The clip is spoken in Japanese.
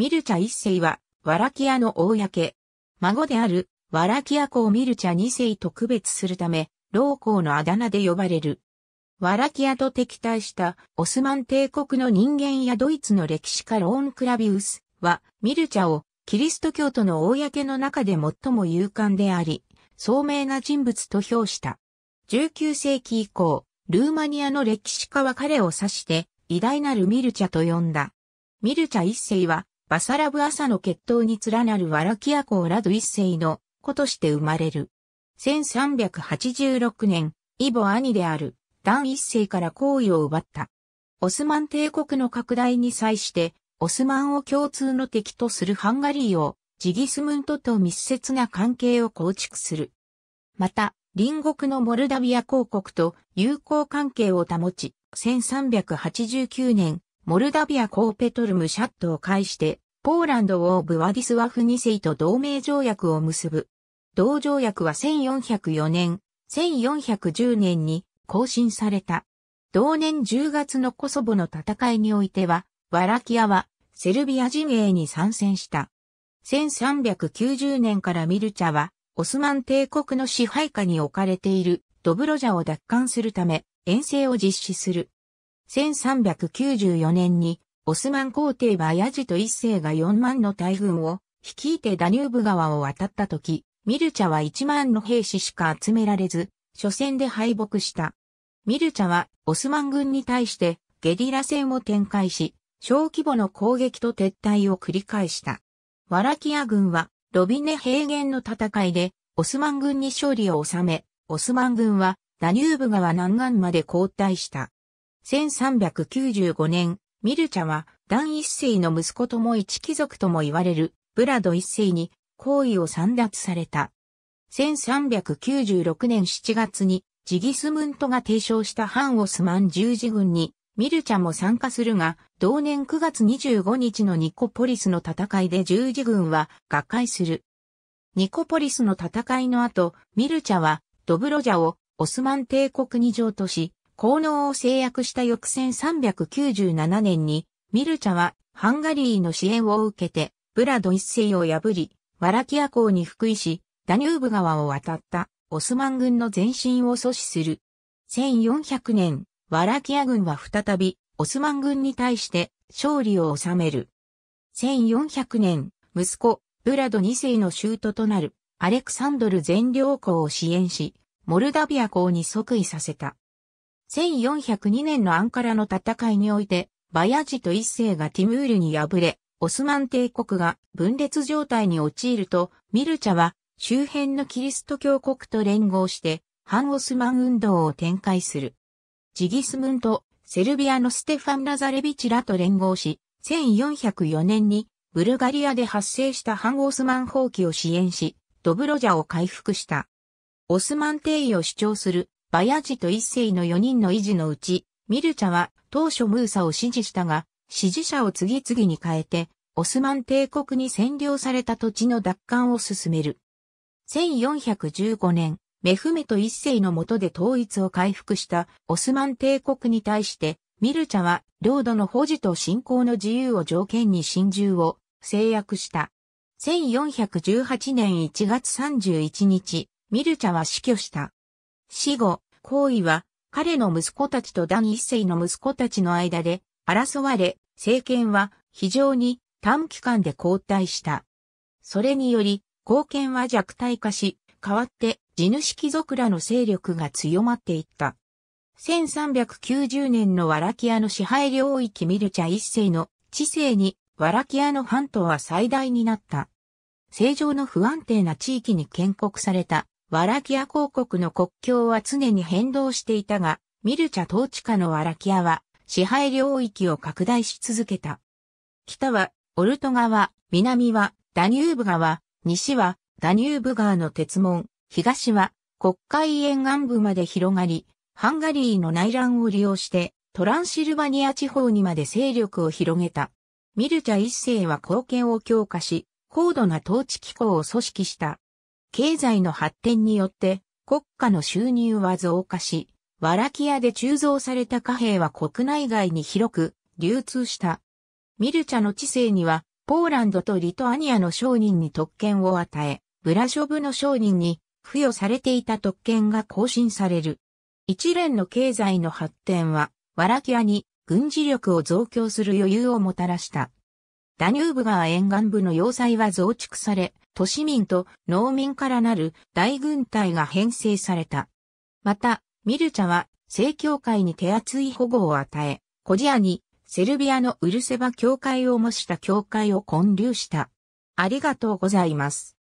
ミルチャ一世は、ワラキアの公、孫である、ワラキア公ミルチャ二世と区別するため、老公のあだ名で呼ばれる。ワラキアと敵対したオスマン帝国の人間やドイツの歴史家ローン・クラビウスはミルチャをキリスト教徒の公の中で最も勇敢であり、聡明な人物と評した。19世紀以降、ルーマニアの歴史家は彼を指して偉大なるミルチャと呼んだ。ミルチャ一世はバサラブ朝の血統に連なるワラキア公ラド一世の子として生まれる。1386年、イボ兄である、ダン一世から皇位を奪った。オスマン帝国の拡大に際して、オスマンを共通の敵とするハンガリーを、ジギスムントと密接な関係を構築する。また、隣国のモルダビア公国と友好関係を保ち、1389年、モルダビアコーペトルムシャットを介して、ポーランドをブワディスワフ2世と同盟条約を結ぶ。同条約は1404年、1410年に更新された。同年10月のコソボの戦いにおいては、ワラキアはセルビア陣営に参戦した。1390年からミルチャは、オスマン帝国の支配下に置かれているドブロジャを奪還するため、遠征を実施する。1394年に、オスマン皇帝バヤジと一世が4万の大軍を率いてダニューブ川を渡った時、ミルチャは1万の兵士しか集められず、初戦で敗北した。ミルチャはオスマン軍に対してゲリラ戦を展開し、小規模の攻撃と撤退を繰り返した。ワラキア軍はロビネ平原の戦いでオスマン軍に勝利を収め、オスマン軍はダニューブ川南岸まで後退した。1395年、ミルチャは、ダン一世の息子とも一貴族とも言われる、ブラド一世に、行為を散脱された。1396年7月に、ジギスムントが提唱した反オスマン十字軍に、ミルチャも参加するが、同年9月25日のニコポリスの戦いで十字軍は、合解する。ニコポリスの戦いの後、ミルチャは、ドブロジャを、オスマン帝国に譲渡し、効能を制約した翌1397年に、ミルチャはハンガリーの支援を受けて、ブラド一世を破り、ワラキア港に復位し、ダニューブ川を渡ったオスマン軍の前進を阻止する。1400年、ワラキア軍は再びオスマン軍に対して勝利を収める。1400年、息子、ブラド2世の舅となるアレクサンドル全領港を支援し、モルダビア港に即位させた。1402年のアンカラの戦いにおいて、バヤジと一世がティムールに敗れ、オスマン帝国が分裂状態に陥ると、ミルチャは周辺のキリスト教国と連合して、反オスマン運動を展開する。ジギスムンとセルビアのステファン・ラザレビチらと連合し、1404年にブルガリアで発生した反オスマン放棄を支援し、ドブロジャを回復した。オスマン帝位を主張するバヤジと一世の4人の維持のうち、ミルチャは当初ムーサを支持したが、支持者を次々に変えて、オスマン帝国に占領された土地の奪還を進める。1415年、メフメト一世の下で統一を回復したオスマン帝国に対して、ミルチャは領土の保持と信仰の自由を条件に侵入を制約した。1418年1月31日、ミルチャは死去した。死後、行為は彼の息子たちと第一世の息子たちの間で争われ、政権は非常に短期間で交代した。それにより、貢献は弱体化し、代わって地主貴族らの勢力が強まっていった。1390年のワラキアの支配領域ミルチャ一世の知性にワラキアの半島は最大になった。正常の不安定な地域に建国されたワラキア公国の国境は常に変動していたが、ミルチャ統治下のワラキアは支配領域を拡大し続けた。北はオルト川、南はダニューブ川、西はダニューブ川の鉄門、東は国会沿岸部まで広がり、ハンガリーの内乱を利用してトランシルバニア地方にまで勢力を広げた。ミルチャ一世は貢献を強化し、高度な統治機構を組織した。経済の発展によって国家の収入は増加し、ワラキアで鋳造された貨幣は国内外に広く流通した。ミルチャの治世には、ポーランドとリトアニアの商人に特権を与え、ブラショブの商人に付与されていた特権が更新される。一連の経済の発展は、ワラキアに軍事力を増強する余裕をもたらした。ダニューブ川沿岸部の要塞は増築され、都市民と農民からなる大軍隊が編成された。また、ミルチャは正教会に手厚い保護を与え、コジアにセルビアのウルセバ教会を模した教会を建立した。ありがとうございます。